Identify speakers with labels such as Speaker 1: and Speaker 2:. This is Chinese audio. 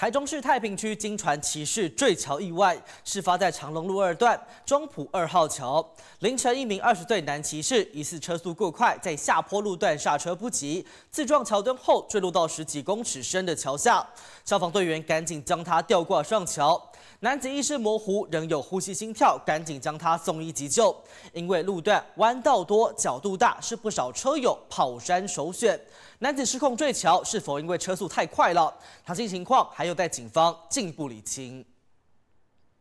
Speaker 1: 台中市太平区金船骑士坠桥意外，事发在长隆路二段中埔二号桥。凌晨，一名二十岁男骑士疑似车速过快，在下坡路段刹车不及，自撞桥墩后坠落到十几公尺深的桥下。消防队员赶紧将他吊挂上桥。男子意识模糊，仍有呼吸、心跳，赶紧将他送医急救。因为路段弯道多、角度大，是不少车友跑山首选。男子失控坠桥，是否因为车速太快了？详细情况还有待警方进一步理清。